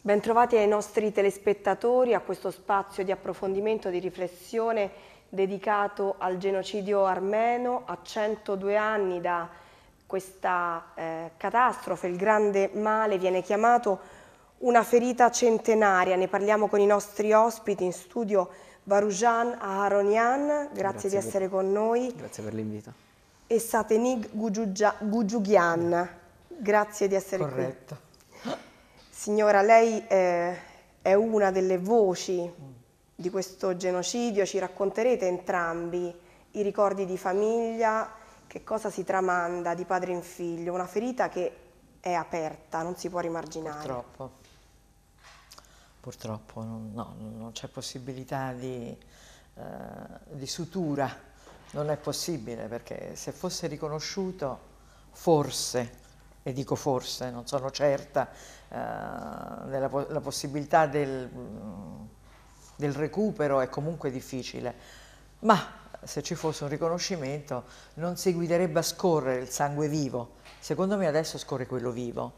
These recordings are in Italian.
Bentrovati ai nostri telespettatori a questo spazio di approfondimento e di riflessione dedicato al genocidio armeno a 102 anni da questa eh, catastrofe, il grande male viene chiamato una ferita centenaria. Ne parliamo con i nostri ospiti in studio Varujan Aharonian, grazie, grazie di essere con noi. Grazie per l'invito. E Satenig Gujugian, grazie di essere Corretto. qui. Corretto. Signora, lei è, eh, è una delle voci di questo genocidio, ci racconterete entrambi i ricordi di famiglia, che cosa si tramanda di padre in figlio, una ferita che è aperta, non si può rimarginare. Purtroppo, purtroppo no, non c'è possibilità di, eh, di sutura, non è possibile perché se fosse riconosciuto forse e dico forse, non sono certa, eh, della la possibilità del, mm, del recupero è comunque difficile, ma se ci fosse un riconoscimento non si guiderebbe a scorrere il sangue vivo, secondo me adesso scorre quello vivo,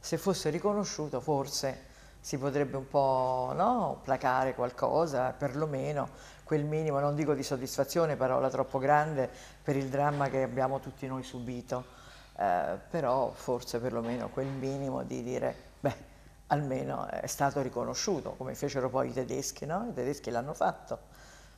se fosse riconosciuto forse si potrebbe un po' no, placare qualcosa, perlomeno quel minimo, non dico di soddisfazione, parola troppo grande, per il dramma che abbiamo tutti noi subito eh, però forse perlomeno quel minimo di dire, beh, almeno è stato riconosciuto, come fecero poi i tedeschi, no? i tedeschi l'hanno fatto,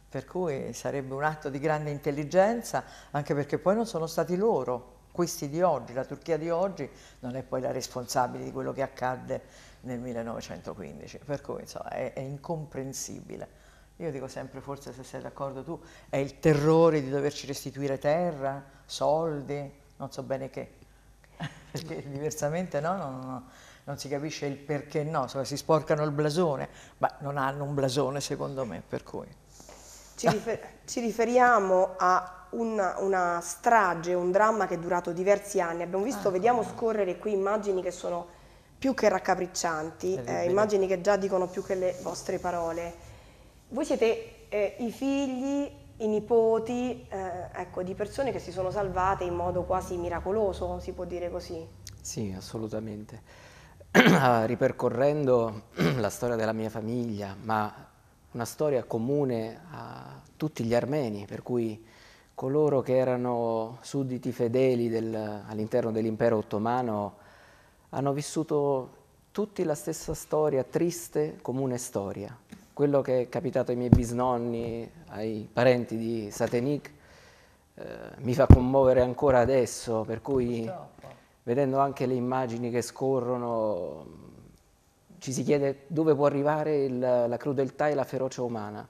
per cui sarebbe un atto di grande intelligenza, anche perché poi non sono stati loro, questi di oggi, la Turchia di oggi non è poi la responsabile di quello che accadde nel 1915, per cui insomma, è, è incomprensibile. Io dico sempre, forse se sei d'accordo tu, è il terrore di doverci restituire terra, soldi, non so bene che, perché diversamente no, no, no, non si capisce il perché no, Insomma, si sporcano il blasone, ma non hanno un blasone secondo me, per cui... Ci, rifer ci riferiamo a una, una, strage, un dramma che è durato diversi anni. Abbiamo visto, ah, vediamo no. scorrere qui immagini che sono più che raccapriccianti, eh, immagini che già dicono più che le vostre parole. Voi siete eh, i figli i nipoti eh, ecco, di persone che si sono salvate in modo quasi miracoloso, si può dire così. Sì, assolutamente. Ah, ripercorrendo la storia della mia famiglia, ma una storia comune a tutti gli armeni, per cui coloro che erano sudditi fedeli del, all'interno dell'impero ottomano hanno vissuto tutti la stessa storia, triste, comune storia quello che è capitato ai miei bisnonni, ai parenti di Satenik, eh, mi fa commuovere ancora adesso, per cui Purtroppo. vedendo anche le immagini che scorrono ci si chiede dove può arrivare il, la crudeltà e la ferocia umana.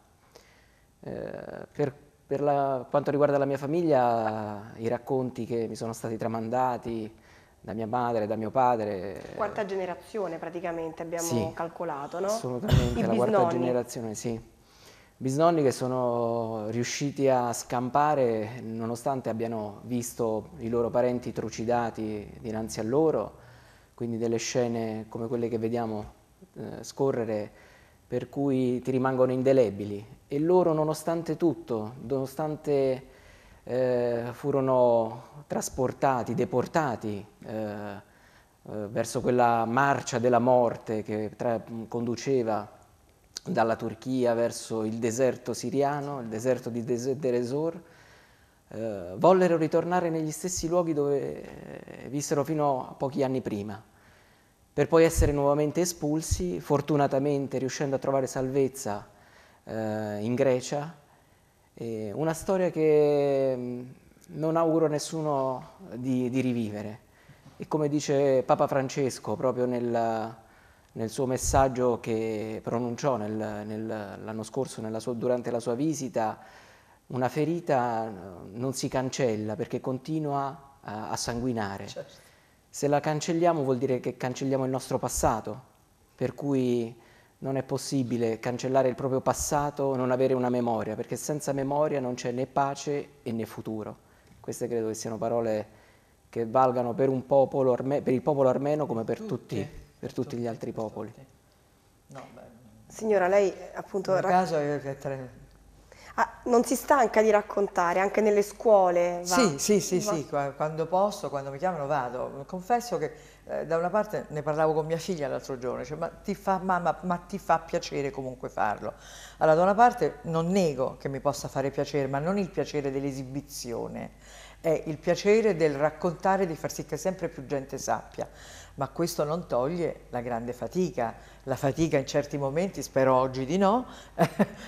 Eh, per, per la, quanto riguarda la mia famiglia, i racconti che mi sono stati tramandati, da mia madre, da mio padre. Eh. Quarta generazione praticamente abbiamo sì, calcolato, no? Assolutamente, la quarta generazione, sì. Bisnonni che sono riusciti a scampare nonostante abbiano visto i loro parenti trucidati dinanzi a loro, quindi delle scene come quelle che vediamo eh, scorrere per cui ti rimangono indelebili e loro nonostante tutto, nonostante eh, furono trasportati, deportati eh, eh, verso quella marcia della morte che tra, conduceva dalla Turchia verso il deserto siriano, il deserto di Deresor, eh, vollero ritornare negli stessi luoghi dove eh, vissero fino a pochi anni prima, per poi essere nuovamente espulsi, fortunatamente riuscendo a trovare salvezza eh, in Grecia, eh, una storia che mm, non auguro a nessuno di, di, rivivere. E come dice Papa Francesco proprio nel, nel suo messaggio che pronunciò l'anno scorso sua, durante la sua visita, una ferita mm, non si cancella perché continua a, a sanguinare. Certo. Se la cancelliamo vuol dire che cancelliamo il nostro passato, per cui non è possibile cancellare il proprio passato, non avere una memoria, perché senza memoria non c'è né pace e né futuro. Queste credo che siano parole che valgano per, popolo, per il popolo armeno come per tutti, tutti, per tutti, gli altri popoli. No, mm. Signora, lei appunto... Nel caso io tre... Ah, non si stanca di raccontare, anche nelle scuole? Va. Sì, sì, sì, va. sì, quando posso, quando mi chiamano vado. Confesso che eh, da una parte ne parlavo con mia figlia l'altro giorno, cioè, ma ti fa mamma, ma ti fa piacere comunque farlo. Allora da una parte non nego che mi possa fare piacere, ma non il piacere dell'esibizione, è il piacere del raccontare, di far sì che sempre più gente sappia ma questo non toglie la grande fatica, la fatica in certi momenti, spero oggi di no,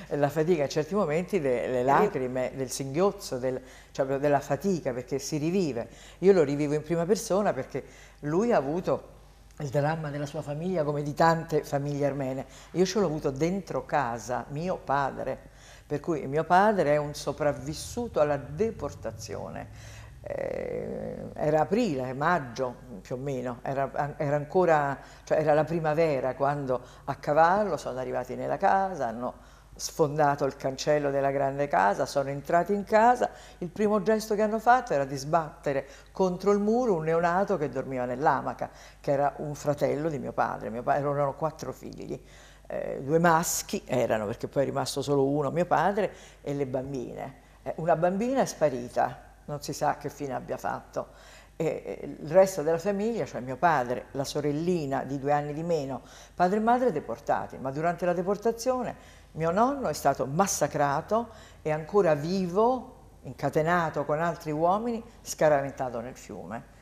la fatica in certi momenti delle lacrime, del singhiozzo, del, cioè della fatica perché si rivive. Io lo rivivo in prima persona perché lui ha avuto il dramma della sua famiglia come di tante famiglie armene. Io ce l'ho avuto dentro casa, mio padre, per cui mio padre è un sopravvissuto alla deportazione eh, era aprile, maggio più o meno, era, era, ancora, cioè era la primavera quando a cavallo sono arrivati nella casa, hanno sfondato il cancello della grande casa, sono entrati in casa, il primo gesto che hanno fatto era di sbattere contro il muro un neonato che dormiva nell'amaca, che era un fratello di mio padre, mio padre erano quattro figli. Eh, due maschi erano, perché poi è rimasto solo uno, mio padre, e le bambine. Eh, una bambina è sparita, non si sa che fine abbia fatto. E il resto della famiglia, cioè mio padre, la sorellina di due anni di meno, padre e madre deportati, ma durante la deportazione mio nonno è stato massacrato e ancora vivo, incatenato con altri uomini, scaraventato nel fiume.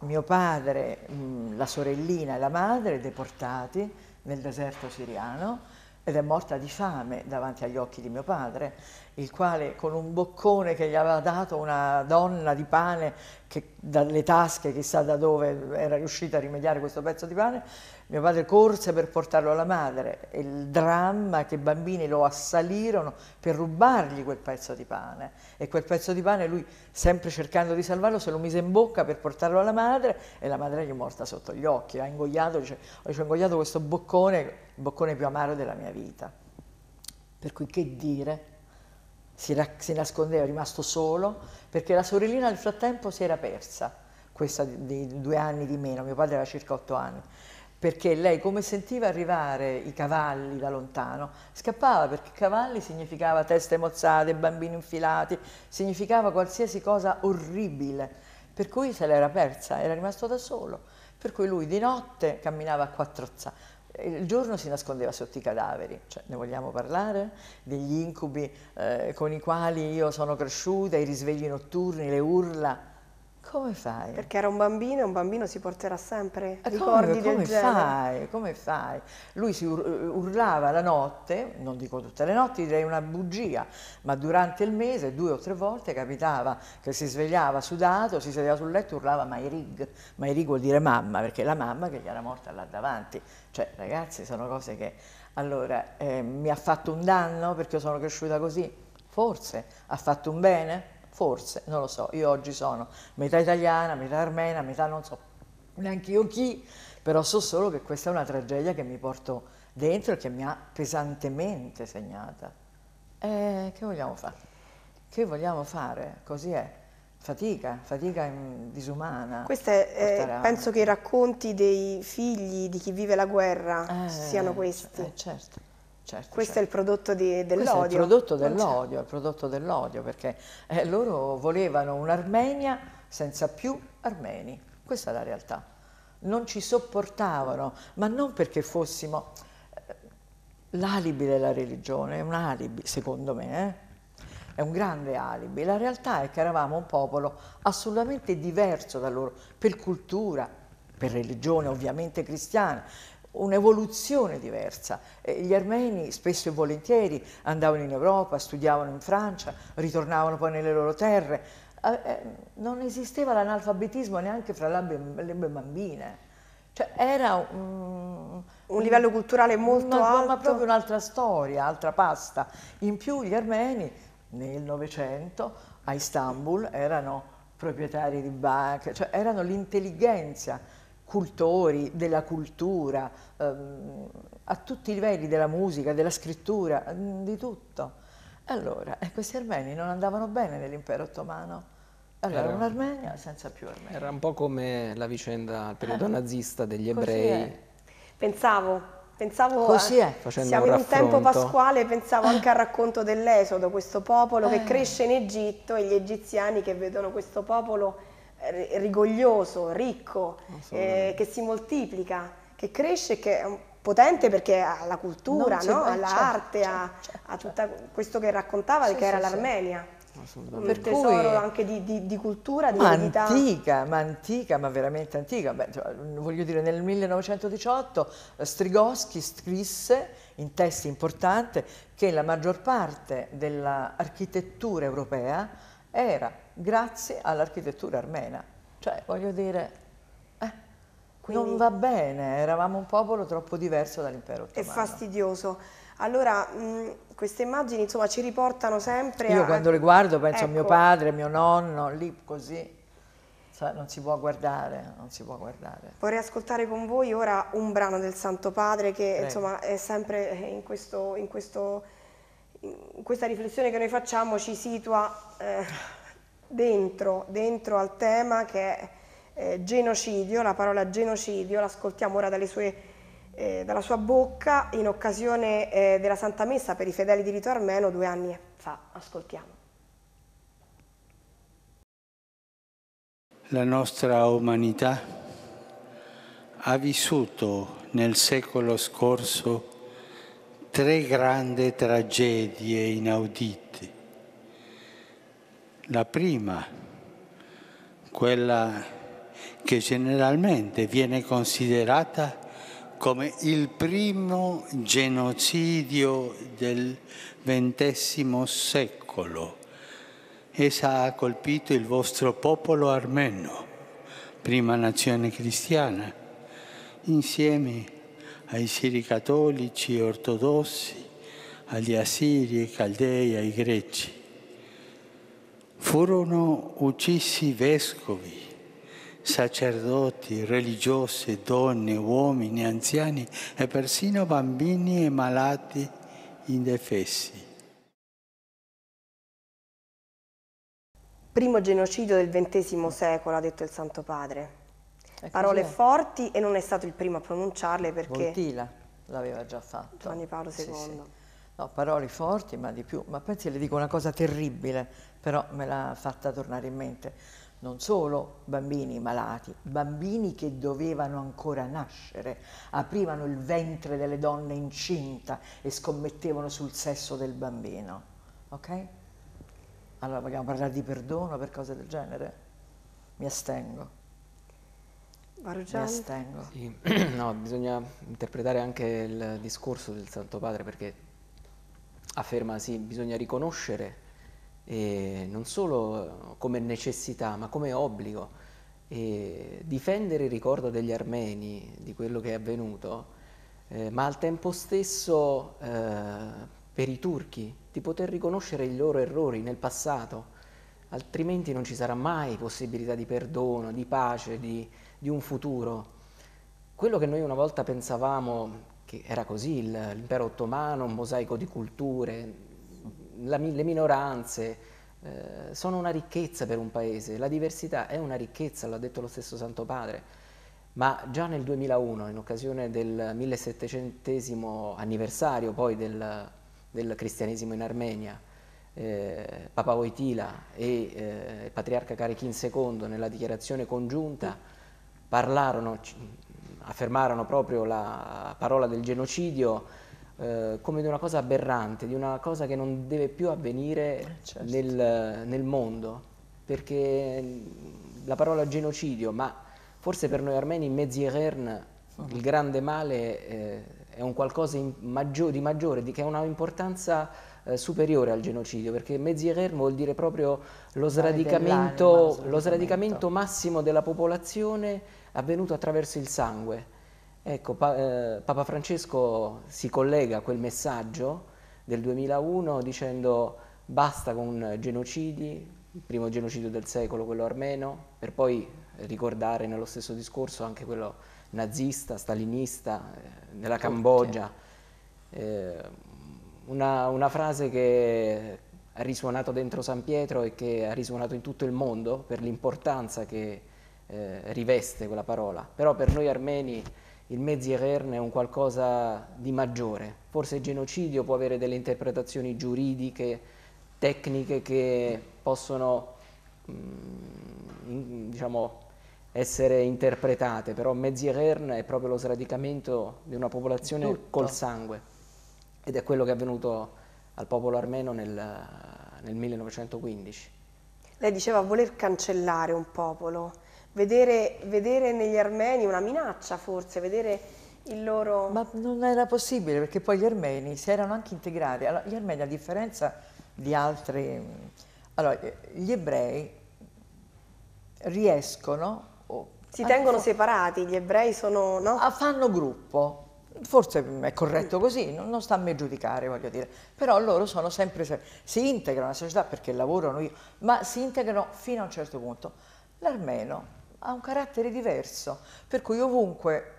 Mio padre, la sorellina e la madre deportati nel deserto siriano ed è morta di fame davanti agli occhi di mio padre il quale con un boccone che gli aveva dato una donna di pane che dalle tasche chissà da dove era riuscita a rimediare questo pezzo di pane, mio padre corse per portarlo alla madre e il dramma che i bambini lo assalirono per rubargli quel pezzo di pane e quel pezzo di pane lui sempre cercando di salvarlo se lo mise in bocca per portarlo alla madre e la madre gli è morta sotto gli occhi, ha ingoiato, dice, ho ingoiato questo boccone, il boccone più amaro della mia vita. Per cui che dire? si, si, nascondeva, rimasto solo, perché la sorellina nel frattempo si era persa, questa di, di due anni di meno, mio padre aveva circa otto anni, perché lei come sentiva arrivare i cavalli da lontano, scappava perché cavalli significava teste mozzate, bambini infilati, significava qualsiasi cosa orribile, per cui se l'era persa, era rimasto da solo, per cui lui di notte camminava a quattro zampe il giorno si nascondeva sotto i cadaveri, cioè, ne vogliamo parlare? Degli incubi eh, con i quali io sono cresciuta, i risvegli notturni, le urla. Come fai? Perché era un bambino e un bambino si porterà sempre eh, ricordi come, del come Fai? Come fai? Lui si ur eh, urlava la notte, non dico tutte le notti, direi una bugia, ma durante il mese due o tre volte capitava che si svegliava sudato, si sedeva sul letto e urlava My Rig. My Rig vuol dire mamma, perché la mamma che gli era morta là davanti, cioè, ragazzi, sono cose che... Allora, eh, mi ha fatto un danno perché sono cresciuta così? Forse. Ha fatto un bene? Forse. Non lo so. Io oggi sono metà italiana, metà armena, metà non so neanche io chi, però so solo che questa è una tragedia che mi porto dentro e che mi ha pesantemente segnata. Eh, che vogliamo fare? Che vogliamo fare? Così è fatica, fatica disumana. Queste, eh, penso che i racconti dei figli di chi vive la guerra eh, siano eh, questi. Cioè, eh, certo, certo. Questo certo. è il prodotto dell'odio. È il prodotto dell'odio, il prodotto dell'odio, perché eh, loro volevano un'Armenia senza più armeni. Questa è la realtà. Non ci sopportavano, ma non perché fossimo eh, l'alibi della religione, è un alibi, secondo me, è un grande alibi. La realtà è che eravamo un popolo assolutamente diverso da loro, per cultura, per religione ovviamente cristiana, un'evoluzione diversa. Gli armeni spesso e volentieri andavano in Europa, studiavano in Francia, ritornavano poi nelle loro terre. Eh, eh, non esisteva l'analfabetismo neanche fra le bambine. Cioè era un, un livello culturale molto ma, alto. Ma proprio un'altra storia, altra pasta. In più gli armeni nel Novecento a Istanbul erano proprietari di banche, cioè erano l'intelligenza, cultori della cultura, ehm, a tutti i livelli della musica, della scrittura, mm, di tutto. Allora, e questi armeni non andavano bene nell'impero ottomano. Allora, era, un'Armenia senza più Armenia. Era un po' come la vicenda al periodo eh, nazista degli ebrei. È. Pensavo, Pensavo, Così è, facendo siamo un in un tempo pasquale, pensavo anche al racconto dell'Esodo, questo popolo che eh. cresce in Egitto e gli egiziani che vedono questo popolo eh, rigoglioso, ricco, eh, che si moltiplica, che cresce, che è potente perché ha la cultura, no? all'arte, a, a tutto questo che raccontava sì, che era sì, l'Armenia. Assolutamente. Per cui, tesoro anche di, di, di cultura, di ma verità. antica, ma antica, ma veramente antica. Beh, voglio dire, nel 1918 Strigoschi scrisse in testi importanti che la maggior parte dell'architettura europea era grazie all'architettura armena. Cioè, voglio dire, quindi non va bene, eravamo un popolo troppo diverso dall'impero ottomano. È fastidioso. Allora, mh, queste immagini insomma ci riportano sempre Io a... quando le guardo penso ecco. a mio ecco. padre, a mio nonno, lì così. Non si può guardare, non si può guardare. Vorrei ascoltare con voi ora un brano del Santo Padre che Prego. insomma è sempre eh, in, questo, in, questo, in, questa riflessione che noi facciamo ci situa eh, dentro, dentro al tema che è eh, genocidio, la parola genocidio l'ascoltiamo ora sue, eh, dalla sua bocca in occasione eh, della Santa Messa per i fedeli di rito armeno due anni fa. Ascoltiamo. La nostra umanità ha vissuto nel secolo scorso tre grandi tragedie inaudite. La prima, quella che generalmente viene considerata come il primo genocidio del XX secolo. Essa ha colpito il vostro popolo armeno, prima nazione cristiana, insieme ai siri cattolici e ortodossi, agli assiri, ai caldei, ai greci. Furono uccisi vescovi, sacerdoti, religiose, donne, uomini, anziani e persino bambini e malati indefessi. Primo genocidio del XX secolo, ha detto il Santo Padre. Parole forti e non è stato il primo a pronunciarle perché... Vontila l'aveva già fatto. Giovanni Paolo II. Sì, sì. No, parole forti, ma di più. Ma pensi le dico una cosa terribile, però me l'ha fatta tornare in mente non solo bambini malati, bambini che dovevano ancora nascere, aprivano il ventre delle donne incinta e scommettevano sul sesso del bambino. Ok? Allora vogliamo parlare di perdono per cose del genere? Mi astengo. Mi astengo. Sì. No, bisogna interpretare anche il discorso del Santo Padre perché afferma sì, bisogna riconoscere eh, non solo eh, come necessità ma come obbligo. Eh, difendere il ricordo degli armeni di quello che è avvenuto, eh, ma al tempo stesso eh, per i turchi di poter riconoscere i loro errori nel passato, altrimenti non ci sarà mai possibilità di perdono, di pace, di, di un futuro. Quello che noi una volta pensavamo che era così, l'impero ottomano, un mosaico di culture, la, le minoranze eh, sono una ricchezza per un paese, la diversità è una ricchezza, l'ha detto lo stesso Santo Padre, ma già nel 2001, in occasione del 1700 anniversario poi del, del cristianesimo in Armenia, eh, Papa Voitila e eh, il patriarca Karechin II nella dichiarazione congiunta parlarono, affermarono proprio la parola del genocidio eh, come di una cosa aberrante, di una cosa che non deve più avvenire eh, certo. nel, nel mondo, perché mm, la parola genocidio, ma forse per noi armeni Mezierern, il uh-huh. grande male eh, è un qualcosa maggio, di maggiore, di, che ha una importanza eh, superiore al genocidio, perché Mezierer vuol dire proprio lo sradicamento, lo sradicamento massimo della popolazione avvenuto attraverso il sangue. Ecco, pa eh, Papa Francesco si collega a quel messaggio del 2001 dicendo basta con genocidi, il primo genocidio del secolo, quello armeno, per poi ricordare nello stesso discorso anche quello nazista, stalinista, eh, nella Cambogia. Eh, una, una frase che ha risuonato dentro San Pietro e che ha risuonato in tutto il mondo per l'importanza che eh, riveste quella parola. Però per noi armeni il mezzier è un qualcosa di maggiore. Forse il genocidio può avere delle interpretazioni giuridiche, tecniche che possono mh, mm, in, diciamo, essere interpretate, però mezzier è proprio lo sradicamento di una popolazione Tutto. col sangue ed è quello che è avvenuto al popolo armeno nel, nel 1915. Lei diceva voler cancellare un popolo vedere, vedere negli armeni una minaccia forse, vedere il loro... Ma non era possibile perché poi gli armeni si erano anche integrati. Allora, gli armeni a differenza di altri... Mm, allora, gli ebrei riescono... Oh, si tengono fa... separati, gli ebrei sono... No? A, ah, fanno gruppo. Forse è corretto così, non, non sta a me giudicare, voglio dire. Però loro sono sempre... Si integrano alla società perché lavorano io, ma si integrano fino a un certo punto. L'armeno ha un carattere diverso, per cui ovunque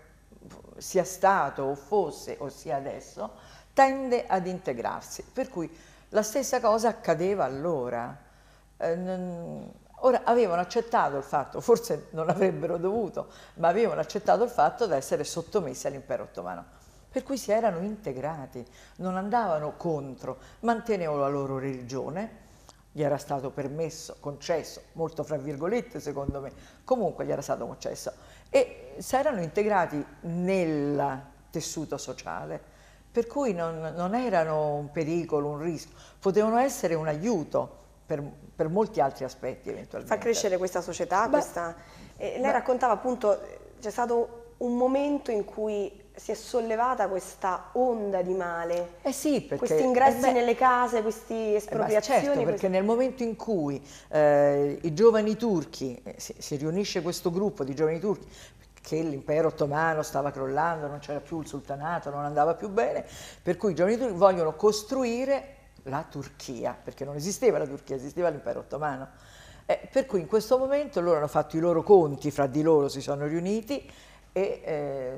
sia stato o fosse o sia adesso, tende ad integrarsi, per cui la stessa cosa accadeva allora. Eh, non, ora avevano accettato il fatto, forse non avrebbero dovuto, ma avevano accettato il fatto di essere sottomessi all'impero ottomano. Per cui si erano integrati, non andavano contro, mantenevano la loro religione, gli era stato permesso, concesso, molto fra virgolette secondo me, comunque gli era stato concesso e si erano integrati nel tessuto sociale, per cui non, non erano un pericolo, un rischio, potevano essere un aiuto per, per molti altri aspetti eventualmente. Fa crescere questa società, beh, questa... Eh, lei beh, raccontava appunto, c'è stato un momento in cui si è sollevata questa onda di male. Eh sì, perché, questi eh ingressi eh beh, nelle case, queste eh certo, espropriazioni. Eh certo, perché questi... nel momento in cui eh, i giovani turchi, eh, si, si riunisce questo gruppo di giovani turchi, che l'impero ottomano stava crollando, non c'era più il sultanato, non andava più bene, per cui i giovani turchi vogliono costruire la Turchia, perché non esisteva la Turchia, esisteva l'impero ottomano. Eh, per cui in questo momento loro hanno fatto i loro conti, fra di loro si sono riuniti e eh,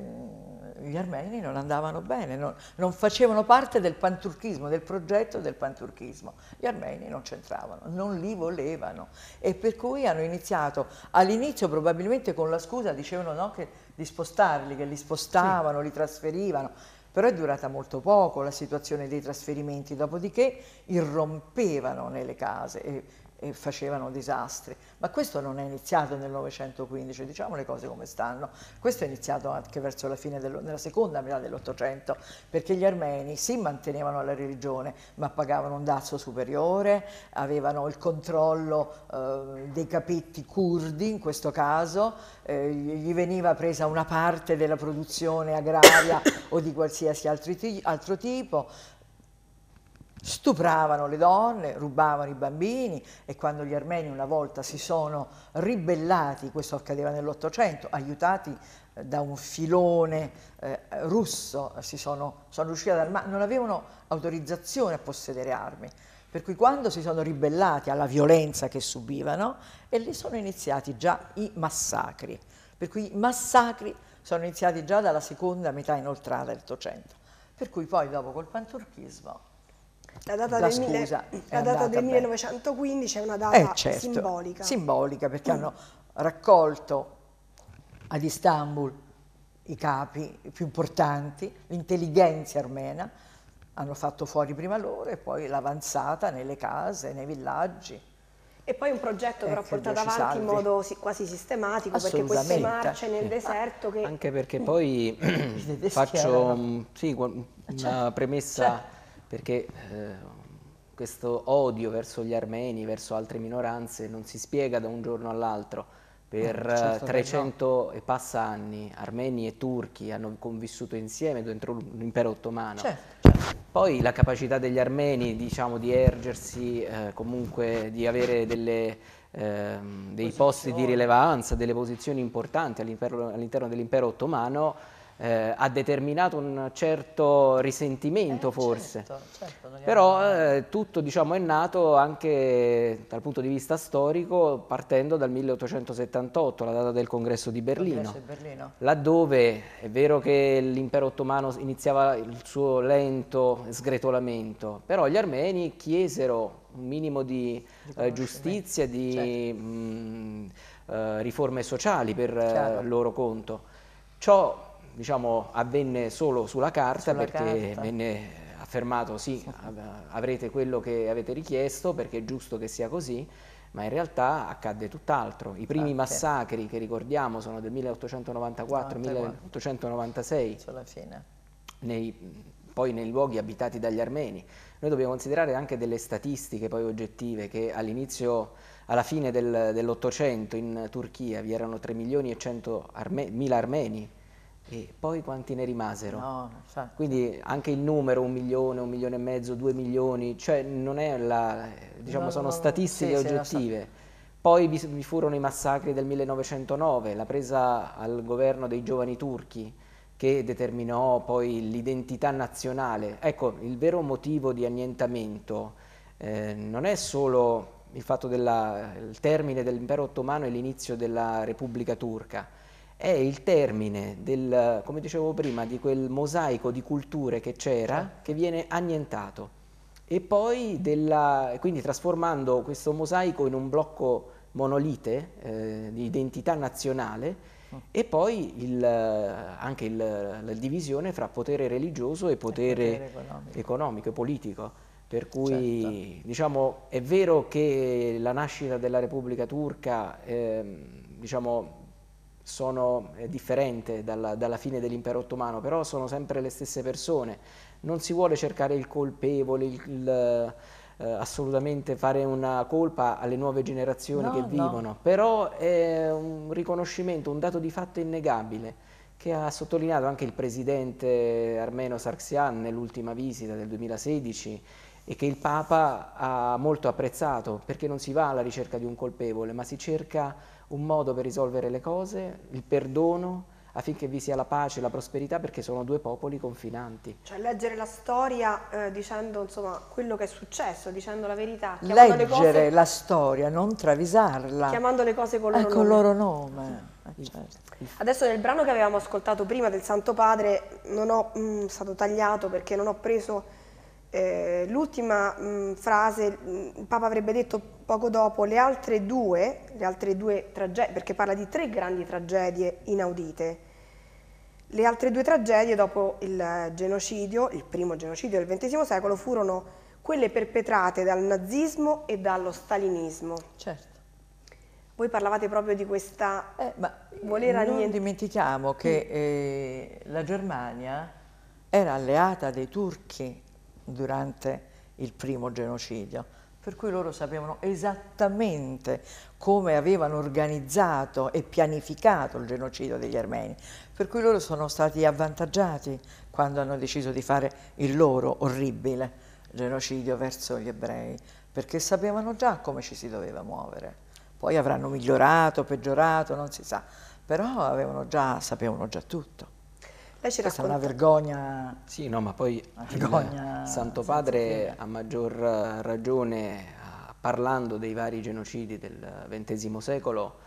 gli armeni non andavano bene, non, non facevano parte del panturchismo, del progetto del panturchismo. Gli armeni non c'entravano, non li volevano e per cui hanno iniziato, all'inizio probabilmente con la scusa dicevano no, che, di spostarli, che li spostavano, sì. li trasferivano, però è durata molto poco la situazione dei trasferimenti, dopodiché irrompevano nelle case. E, e facevano disastri. Ma questo non è iniziato nel 915, diciamo le cose come stanno. Questo è iniziato anche verso la fine della seconda metà dell'Ottocento, perché gli armeni si sì, mantenevano la religione, ma pagavano un dazio superiore, avevano il controllo eh, dei capetti curdi in questo caso, eh, gli veniva presa una parte della produzione agraria o di qualsiasi altro, altro tipo stupravano le donne, rubavano i bambini e quando gli armeni una volta si sono ribellati, questo accadeva nell'Ottocento, aiutati eh, da un filone eh, russo, eh, si sono, sono riusciti ad armare, non avevano autorizzazione a possedere armi, per cui quando si sono ribellati alla violenza che subivano, e lì sono iniziati già i massacri, per cui i massacri sono iniziati già dalla seconda metà inoltrata dell'Ottocento, per cui poi dopo col panturchismo la data, da, del, scusa, la data del 1915 è una data eh, certo, simbolica. Simbolica perché mm. hanno raccolto ad Istanbul i capi più importanti, l'intelligenza armena, hanno fatto fuori prima loro e poi l'avanzata nelle case, nei villaggi. E poi un progetto però eh, portato avanti salvi. in modo quasi sistematico, perché queste marce nel sì. deserto che... Anche perché mm. poi faccio sì, eh, una certo. premessa... Cioè, perché eh, questo odio verso gli armeni, verso altre minoranze, non si spiega da un giorno all'altro. Per eh, certo 300 eh, no. e passa anni armeni e turchi hanno convissuto insieme dentro l'impero ottomano. Certo, certo. Poi la capacità degli armeni diciamo, di ergersi, eh, comunque di avere delle, eh, dei posti di rilevanza, delle posizioni importanti all'interno all dell'impero ottomano eh, ha determinato un certo risentimento eh, certo, forse. Certo, certo, Però eh, tutto diciamo, è nato anche dal punto di vista storico partendo dal 1878, la data del congresso di Berlino, congresso di Berlino. laddove è vero che l'impero ottomano iniziava il suo lento sgretolamento, però gli armeni chiesero un minimo di, di eh, giustizia, di certo. mh, mm, eh, riforme sociali per eh, Chiaro. loro conto. Ciò diciamo, avvenne solo sulla carta sulla perché carta. venne affermato sì, avrete quello che avete richiesto perché è giusto che sia così, ma in realtà accadde tutt'altro. I primi Infatti. Ah, certo. massacri che ricordiamo sono del 1894-1896, poi nei luoghi abitati dagli armeni. Noi dobbiamo considerare anche delle statistiche poi oggettive che all'inizio alla fine del, dell'Ottocento in Turchia vi erano 3 milioni e 100 arme, mila armeni, e poi quanti ne rimasero? No, so. Quindi anche il numero, un milione, un milione e mezzo, due milioni, cioè non è la, diciamo, no, sono no, statistiche sì, oggettive. Sì, poi vi, furono i massacri del 1909, la presa al governo dei giovani turchi che determinò poi l'identità nazionale. Ecco, il vero motivo di annientamento eh, non è solo il, fatto del termine dell'impero ottomano e l'inizio della Repubblica Turca, è il termine del, come dicevo prima, di quel mosaico di culture che c'era certo. che viene annientato e poi della, quindi trasformando questo mosaico in un blocco monolite eh, di identità nazionale mm. e poi il, anche il, la divisione fra potere religioso e potere, e potere economico. e politico. Per cui certo. diciamo, è vero che la nascita della Repubblica Turca eh, diciamo, sono differente dalla, dalla fine dell'impero ottomano, però sono sempre le stesse persone. Non si vuole cercare il colpevole, il, il eh, assolutamente fare una colpa alle nuove generazioni no, che vivono, no. però è un riconoscimento, un dato di fatto innegabile che ha sottolineato anche il presidente armeno Sarxian nell'ultima visita del 2016 e che il Papa ha molto apprezzato, perché non si va alla ricerca di un colpevole, ma si cerca un modo per risolvere le cose, il perdono, affinché vi sia la pace e la prosperità, perché sono due popoli confinanti. Cioè leggere la storia eh, dicendo insomma quello che è successo, dicendo la verità. Leggere le cose, la storia, non travisarla. Chiamando le cose col loro eh, nome. Loro nome. Eh, certo. Adesso nel brano che avevamo ascoltato prima del Santo Padre non ho mh, mm, stato tagliato perché non ho preso eh, l'ultima mm, frase, mh, mm, il Papa avrebbe detto poco dopo, le altre due, le altre due tragedie, perché parla di tre grandi tragedie inaudite, le altre due tragedie dopo il genocidio, il primo genocidio del XX secolo, furono quelle perpetrate dal nazismo e dallo stalinismo. Certo. Voi parlavate proprio di questa eh, ma voler Non niente... dimentichiamo che eh, la Germania era alleata dei turchi durante il primo genocidio, per cui loro sapevano esattamente come avevano organizzato e pianificato il genocidio degli armeni, per cui loro sono stati avvantaggiati quando hanno deciso di fare il loro orribile genocidio verso gli ebrei, perché sapevano già come ci si doveva muovere. Poi avranno migliorato, peggiorato, non si sa, però già, sapevano già tutto. Lei ci Questa è una vergogna. Sì, no, ma poi vergogna il Santo Padre ha maggior eh, ragione, parlando dei vari genocidi del XX secolo,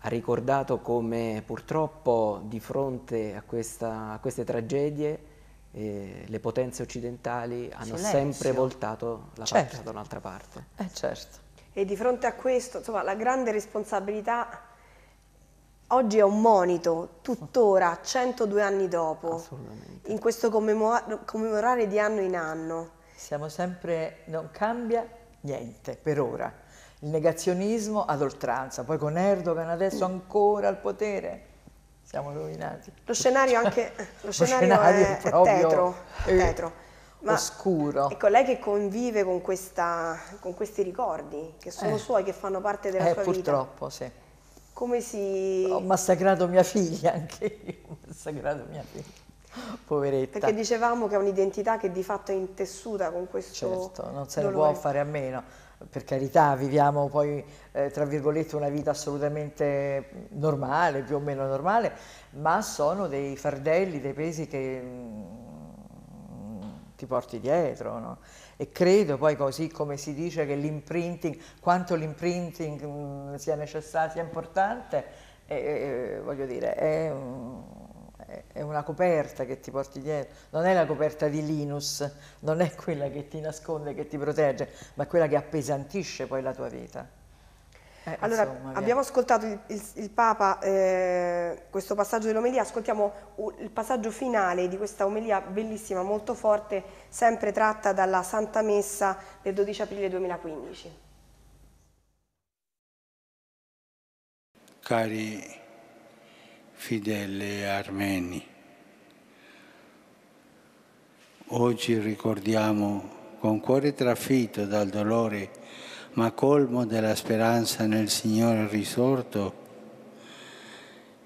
ha ricordato come purtroppo di fronte a, questa, a queste tragedie eh, le potenze occidentali hanno Silenzio. sempre voltato la certo. faccia da un'altra parte. Eh certo. E di fronte a questo, insomma, la grande responsabilità oggi è un monito, tuttora, 102 anni dopo, Assolutamente. in questo commemorare di anno in anno. Siamo sempre, non cambia niente per ora, il negazionismo ad oltranza, poi con Erdogan adesso mm. ancora al potere. Siamo rovinati. Lo scenario, anche, lo scenario, lo scenario è, è, tetro, è eh, tetro. Ma, oscuro. Ecco, lei che convive con, questa, con questi ricordi, che sono eh, suoi, che fanno parte della eh, sua purtroppo, vita. Purtroppo, sì. Come si... Ho massacrato mia figlia, anche io ho massacrato mia figlia. Poveretta. Perché dicevamo che è un'identità che di fatto è intessuta con questo Certo, non se ne dolore. può fare a meno. Per carità, viviamo poi, eh, tra virgolette, una vita assolutamente normale, più o meno normale, ma sono dei fardelli, dei pesi che mh, mm, ti porti dietro, no? e credo poi così come si dice che l'imprinting, quanto l'imprinting mm, sia necessario, sia importante, eh, eh, voglio dire, è, è, una coperta che ti porti dietro, non è la coperta di Linus, non è quella che ti nasconde, che ti protegge, ma quella che appesantisce poi la tua vita. Eh, allora, insomma, abbiamo ascoltato il, il, il Papa, eh, questo passaggio dell'omelia, ascoltiamo il passaggio finale di questa omelia bellissima, molto forte, sempre tratta dalla Santa Messa del 12 aprile 2015. Cari fedeli armeni, oggi ricordiamo con cuore trafitto dal dolore ma colmo della speranza nel Signore risorto,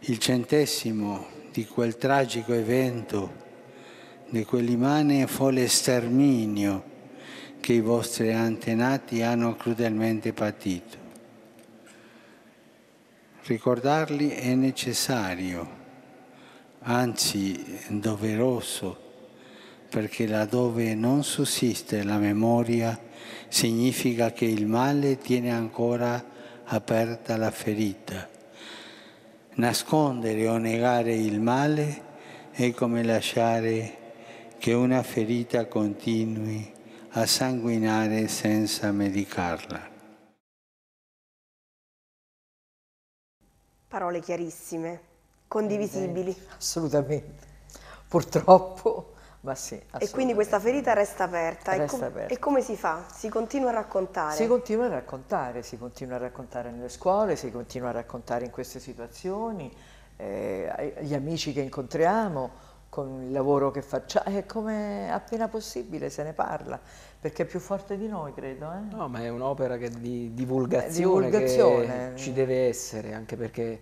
il centesimo di quel tragico evento, di quell'immane e folle sterminio che i vostri antenati hanno crudelmente patito. Ricordarli è necessario, anzi doveroso, perché laddove non sussiste la memoria, significa che il male tiene ancora aperta la ferita. Nascondere o negare il male è come lasciare che una ferita continui a sanguinare senza medicarla. Parole chiarissime, condivisibili. Eh, assolutamente. Purtroppo ma sì, e quindi questa ferita resta aperta. Resta e, com aperta. e, come si fa? Si continua a raccontare? Si continua a raccontare, si continua a raccontare nelle scuole, si continua a raccontare in queste situazioni, eh, agli amici che incontriamo, con il lavoro che facciamo, è come appena possibile se ne parla, perché è più forte di noi, credo. Eh? No, ma è un'opera di divulgazione, divulgazione. ci deve essere, anche perché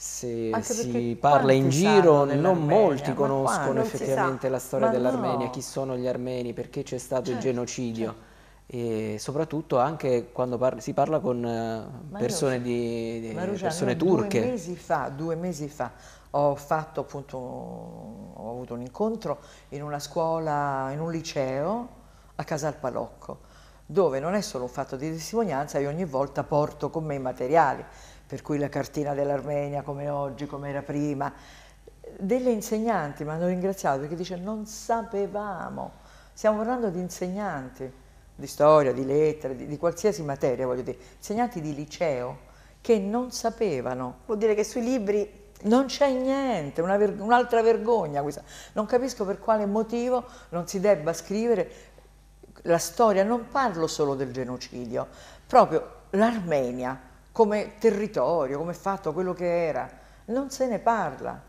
se Anche si parla in giro non molti conoscono effettivamente la storia dell'Armenia, no. chi sono gli armeni, perché c'è stato certo, il genocidio. Certo e soprattutto anche quando parla, si parla con eh, persone, di, di Marugia, persone turche. Due mesi, fa, due mesi fa, ho fatto appunto, ho avuto un incontro in una scuola, in un liceo a Casal Palocco, dove non è solo un fatto di testimonianza, io ogni volta porto con me i materiali, per cui la cartina dell'Armenia come oggi, come era prima, delle insegnanti mi hanno ringraziato perché dice non sapevamo, stiamo parlando di insegnanti di storia, di lettere, di, di, qualsiasi materia, voglio dire, insegnanti di liceo che non sapevano. Vuol dire che sui libri non c'è niente, verg un'altra vergogna questa. Non capisco per quale motivo non si debba scrivere la storia, non parlo solo del genocidio, proprio l'Armenia, come territorio, come fatto, quello che era. Non se ne parla.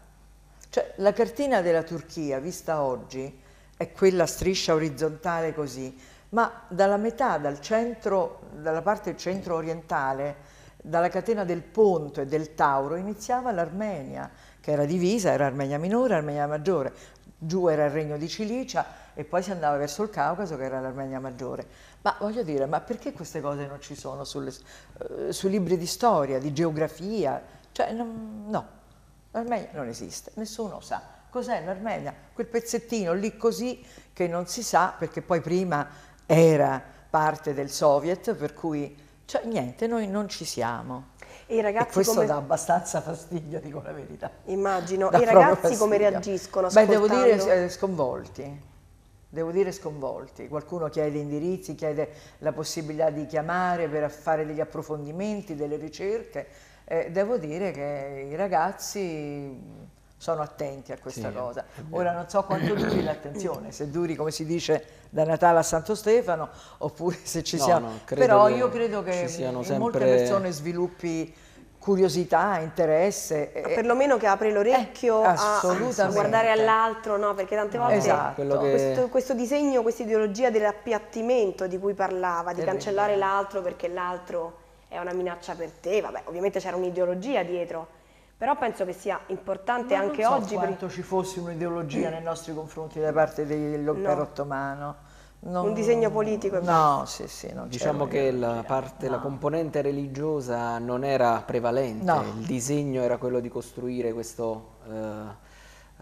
Cioè, la cartina della Turchia, vista oggi, è quella striscia orizzontale così, ma dalla metà, dal centro, dalla parte centro-orientale, dalla catena del Ponto e del Tauro, iniziava l'Armenia, che era divisa, era Armenia minore, Armenia maggiore. Giù era il regno di Cilicia e poi si andava verso il Caucaso, che era l'Armenia maggiore. Ma voglio dire, ma perché queste cose non ci sono sulle, eh, sui libri di storia, di geografia? Cioè, non, no, l'Armenia non esiste, nessuno sa. Cos'è l'Armenia? Quel pezzettino lì così che non si sa perché poi prima era parte del Soviet, per cui cioè, niente, noi non ci siamo. E, e questo come... dà abbastanza fastidio, dico la verità. Immagino. Dà I ragazzi fastidio. come reagiscono? Ascoltando? Beh, devo dire eh, sconvolti devo dire sconvolti. Qualcuno chiede indirizzi, chiede la possibilità di chiamare per fare degli approfondimenti, delle ricerche. Eh, devo dire che i ragazzi sono attenti a questa sì, cosa. Ora non so quanto duri l'attenzione, se duri come si dice da Natale a Santo Stefano oppure se ci no, siano, no, però io credo che in molte persone sviluppi curiosità, interesse. Ah, eh, perlomeno che apri l'orecchio eh, a, guardare all'altro, no? perché tante volte esatto, che... questo, disegno, questa ideologia dell'appiattimento di cui parlava, di Terribile. cancellare l'altro perché l'altro è una minaccia per te, vabbè ovviamente c'era un'ideologia dietro, però penso che sia importante Ma anche non so oggi... quanto per... ci fosse un'ideologia nei nostri confronti da parte dell'impero no. ottomano non, un disegno politico. No, sì, sì, diciamo che la parte, no. la componente religiosa non era prevalente, no. il disegno era quello di costruire questo eh,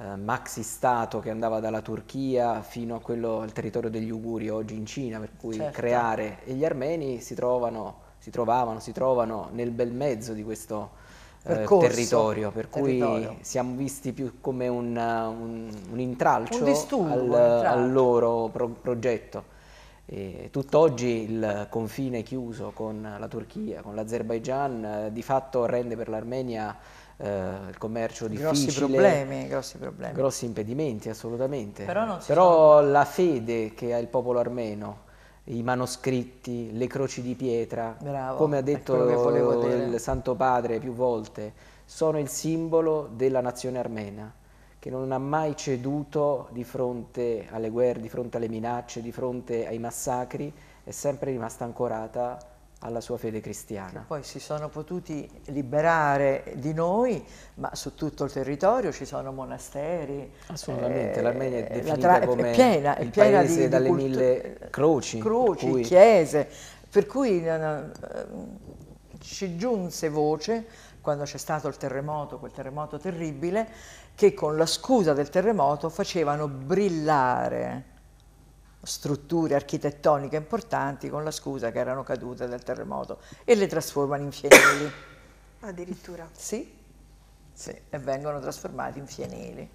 eh maxi stato che andava dalla Turchia fino quello, al territorio degli Uguri oggi in Cina, per cui certo. creare e gli armeni si trovano, si trovavano, si trovano nel bel mezzo di questo Percorso, territorio, per territorio. cui siamo visti più come un, un, un intralcio un al, al, loro pro progetto. E tutt'oggi il confine chiuso con la Turchia, con l'Azerbaigian, eh, di fatto rende per l'Armenia Uh, il commercio difficile. Grossi problemi, grossi problemi. Grossi impedimenti, assolutamente. Però, Però sono... la fede che ha il popolo armeno i manoscritti, le croci di pietra, Bravo, come ha detto il Santo Padre più volte, sono il simbolo della nazione armena, che non ha mai ceduto di fronte alle guerre, di fronte alle minacce, di fronte ai massacri, è sempre rimasta ancorata alla sua fede cristiana. Che poi si sono potuti liberare di noi, ma su tutto il territorio ci sono monasteri. Assolutamente, eh, l'Armenia è definita la come è piena, è piena paese di, dalle di mille croci. Croci, cui... chiese, per cui eh, eh, ci giunse voce quando c'è stato il terremoto, quel terremoto terribile, che con la scusa del terremoto facevano brillare strutture architettoniche importanti con la scusa che erano cadute dal terremoto e le trasformano in fienili. Addirittura? Sì, sì, e vengono trasformati in fienili.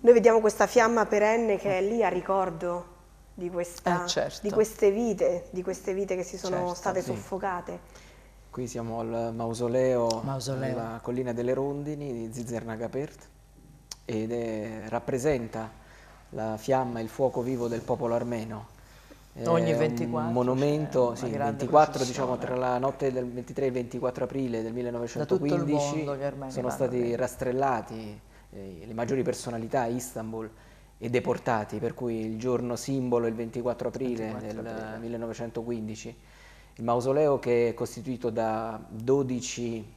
Noi vediamo questa fiamma perenne che è lì a ricordo di, questa, eh, certo. di, queste, vite, di queste vite, che si sono certo, state sì. soffocate. Qui siamo al mausoleo, mausoleo. alla collina delle rondini di Zizernaga Pert ed è, rappresenta la fiamma, il fuoco vivo del popolo armeno. Ogni 24. Un cioè, monumento, sì, 24 diciamo, tra la notte del 23 e il 24 aprile del 1915 sono stati bene. rastrellati eh, le maggiori personalità a Istanbul e deportati, per cui il giorno simbolo è il 24 aprile 24 del aprile. 1915. Il mausoleo che è costituito da 12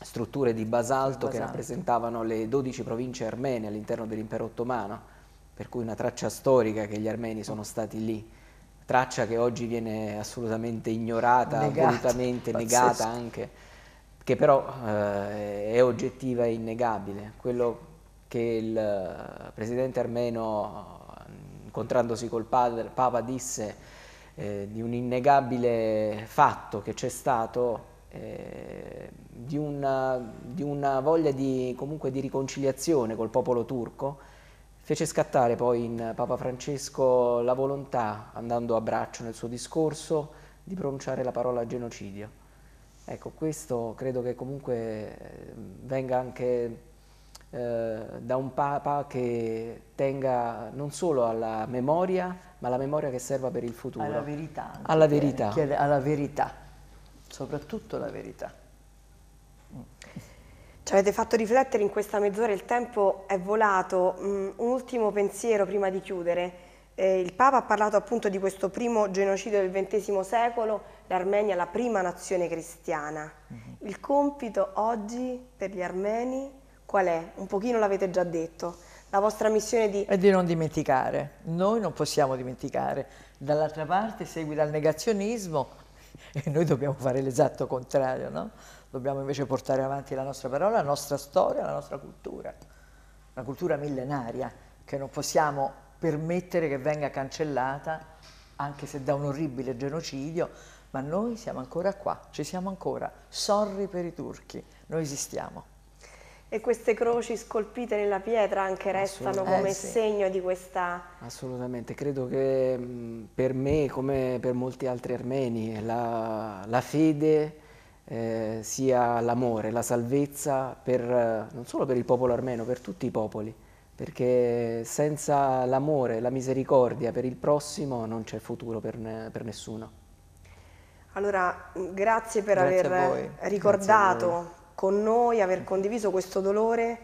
strutture di basalto, basalto. che rappresentavano le 12 province armene all'interno dell'impero ottomano per cui una traccia storica che gli armeni sono stati lì, traccia che oggi viene assolutamente ignorata, negata, volutamente pazzesco. negata anche, che però eh, è oggettiva e innegabile. Quello che il eh, presidente armeno, incontrandosi col padre, Papa, disse eh, di un innegabile fatto che c'è stato eh, di, una, di, una, voglia di, comunque di riconciliazione col popolo turco Fece scattare poi in Papa Francesco la volontà, andando a braccio nel suo discorso, di pronunciare la parola genocidio. Ecco, questo credo che comunque eh, venga anche eh, da un Papa che tenga non solo alla memoria, ma alla memoria che serva per il futuro. Alla verità. Alla verità. alla verità, soprattutto la verità. Ci avete fatto riflettere in questa mezz'ora, il tempo è volato. Mm, un ultimo pensiero prima di chiudere. Eh, il Papa ha parlato appunto di questo primo genocidio del XX secolo, l'Armenia, la prima nazione cristiana. Mhm. Il compito oggi per gli armeni qual è? Un pochino l'avete già detto. La vostra missione di... È di non dimenticare. Noi non possiamo dimenticare. Dall'altra parte segui dal negazionismo e noi dobbiamo fare l'esatto contrario, no? Dobbiamo invece portare avanti la nostra parola, la nostra storia, la nostra cultura, una cultura millenaria che non possiamo permettere che venga cancellata anche se da un orribile genocidio, ma noi siamo ancora qua, ci siamo ancora, sorri per i turchi, noi esistiamo. E queste croci scolpite nella pietra anche restano eh, come eh, sì. segno di questa... Assolutamente, credo che per me, come per molti altri armeni, la, la fede eh, sia l'amore, la salvezza per, eh, non solo per il popolo armeno, per tutti i popoli, perché senza l'amore, la misericordia per il prossimo non c'è futuro per, ne, per, nessuno. Allora, grazie per grazie aver ricordato con noi, aver condiviso questo dolore,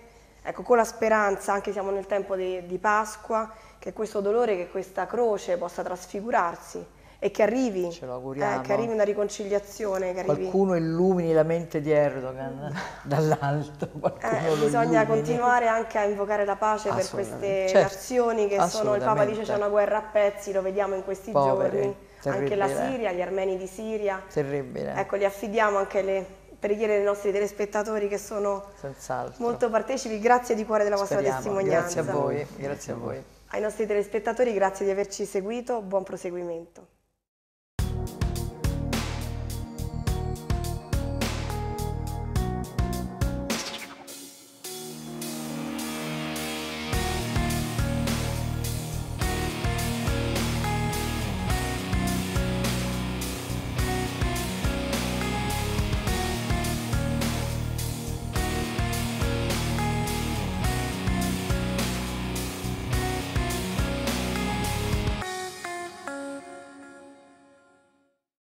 ecco, con la speranza, anche siamo nel tempo di, di Pasqua, che questo dolore, che questa croce possa trasfigurarsi e che arrivi, Ce lo auguriamo. Eh, che arrivi una riconciliazione. Che arrivi... Qualcuno illumini la mente di Erdogan dall'alto. Eh, bisogna continuare anche a invocare la pace per queste certo. nazioni che sono, il Papa dice c'è una guerra a pezzi, lo vediamo in questi Poveri. giorni, Terribile. anche la Siria, gli armeni di Siria. Terribile. Ecco, li affidiamo anche le preghiere dei nostri telespettatori che sono molto partecipi. Grazie di cuore della vostra Speriamo. testimonianza. Grazie a voi, grazie a voi. Ai nostri telespettatori grazie di averci seguito, buon proseguimento.